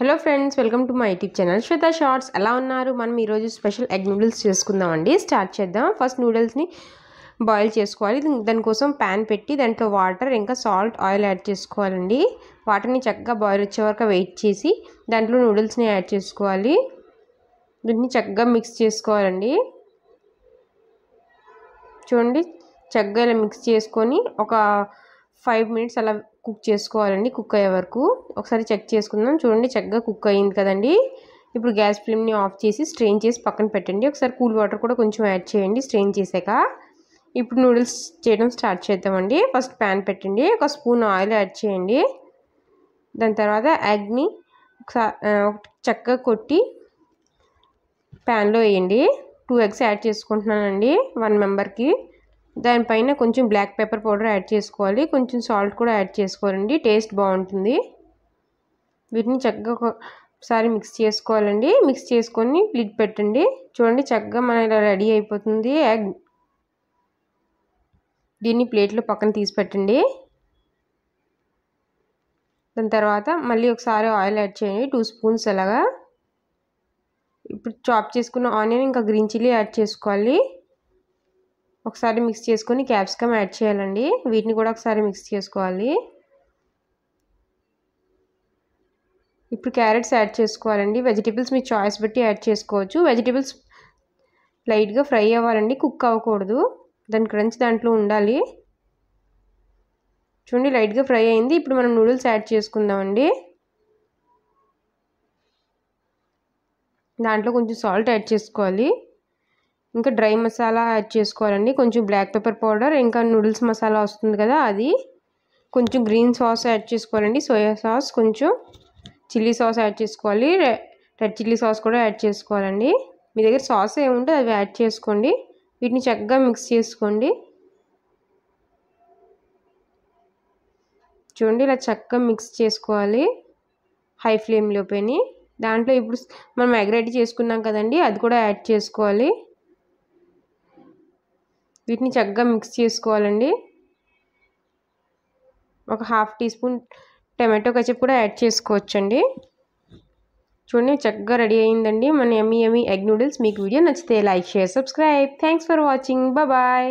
hello friends welcome to my YouTube channel Shweta shorts ఎలా ఉన్నారు మనం ఈరోజు స్పెషల్ ఎగ్ నూడిల్స్ చేసుకుందామండి స్టార్ట్ చేద్దాం ఫస్ట్ నూడిల్స్ని బాయిల్ చేసుకోవాలి దానికోసం ప్యాన్ పెట్టి దాంట్లో వాటర్ ఇంకా సాల్ట్ ఆయిల్ యాడ్ చేసుకోవాలండి వాటర్ని చక్కగా బాయిల్ వచ్చే వరకు వెయిట్ చేసి దాంట్లో నూడిల్స్ని యాడ్ చేసుకోవాలి దీన్ని చక్కగా మిక్స్ చేసుకోవాలండి చూడండి చక్కగా మిక్స్ చేసుకొని ఒక ఫైవ్ మినిట్స్ అలా కుక్ చేసుకోవాలండి కుక్ అయ్యే వరకు ఒకసారి చెక్ చేసుకుందాం చూడండి చక్కగా కుక్ అయ్యింది కదండి ఇప్పుడు గ్యాస్ ఫ్లేమ్ని ఆఫ్ చేసి స్ట్రెయిన్ చేసి పక్కన పెట్టండి ఒకసారి కూల్ వాటర్ కూడా కొంచెం యాడ్ చేయండి స్ట్రెయిన్ చేశాక ఇప్పుడు నూడిల్స్ చేయడం స్టార్ట్ చేద్దామండి ఫస్ట్ ప్యాన్ పెట్టండి ఒక స్పూన్ ఆయిల్ యాడ్ చేయండి దాని తర్వాత యాగ్ని చక్కగా కొట్టి ప్యాన్లో వేయండి టూ ఎగ్స్ యాడ్ చేసుకుంటున్నానండి వన్ మెంబర్కి దానిపైన కొంచెం బ్లాక్ పెప్పర్ పౌడర్ యాడ్ చేసుకోవాలి కొంచెం సాల్ట్ కూడా యాడ్ చేసుకోవాలండి టేస్ట్ బాగుంటుంది వీటిని చక్కగా ఒకసారి మిక్స్ చేసుకోవాలండి మిక్స్ చేసుకొని లిడ్ పెట్టండి చూడండి చక్కగా మన ఇలా రెడీ అయిపోతుంది యాగ్ దీన్ని ప్లేట్లో పక్కన తీసి పెట్టండి దాని తర్వాత మళ్ళీ ఒకసారి ఆయిల్ యాడ్ చేయండి టూ స్పూన్స్ అలాగా ఇప్పుడు చాప్ చేసుకున్న ఆనియన్ ఇంకా గ్రీన్ చిల్లీ యాడ్ చేసుకోవాలి ఒకసారి మిక్స్ చేసుకొని క్యాప్సికమ్ యాడ్ చేయాలండి వీటిని కూడా ఒకసారి మిక్స్ చేసుకోవాలి ఇప్పుడు క్యారెట్స్ యాడ్ చేసుకోవాలండి వెజిటేబుల్స్ మీ చాయిస్ బట్టి యాడ్ చేసుకోవచ్చు వెజిటేబుల్స్ లైట్గా ఫ్రై అవ్వాలండి కుక్ అవ్వకూడదు దాని క్రంచ్ దాంట్లో ఉండాలి చూడండి లైట్గా ఫ్రై అయింది ఇప్పుడు మనం నూడిల్స్ యాడ్ చేసుకుందామండి దాంట్లో కొంచెం సాల్ట్ యాడ్ చేసుకోవాలి ఇంకా డ్రై మసాలా యాడ్ చేసుకోవాలండి కొంచెం బ్లాక్ పెప్పర్ పౌడర్ ఇంకా నూడిల్స్ మసాలా వస్తుంది కదా అది కొంచెం గ్రీన్ సాస్ యాడ్ చేసుకోవాలండి సోయా సాస్ కొంచెం చిల్లీ సాస్ యాడ్ చేసుకోవాలి రెడ్ చిల్లీ సాస్ కూడా యాడ్ చేసుకోవాలండి మీ దగ్గర సాస్ ఏముంటే అవి యాడ్ చేసుకోండి వీటిని చక్కగా మిక్స్ చేసుకోండి చూడండి ఇలా చక్కగా మిక్స్ చేసుకోవాలి హై ఫ్లేమ్లో పోయి దాంట్లో ఇప్పుడు మనం ఎగ్ రెడీ చేసుకున్నాం కదండి అది కూడా యాడ్ చేసుకోవాలి వీటిని చక్కగా మిక్స్ చేసుకోవాలండి ఒక half teaspoon tomato ketchup కూడా యాడ్ చేసుకోవచ్చండి చూడండి చక్కగా రెడీ అయిందండి మన ఎమ్ఈఎమ్ఈ ఎగ్ నూడిల్స్ మీకు వీడియో నచ్చితే like share subscribe thanks for watching bye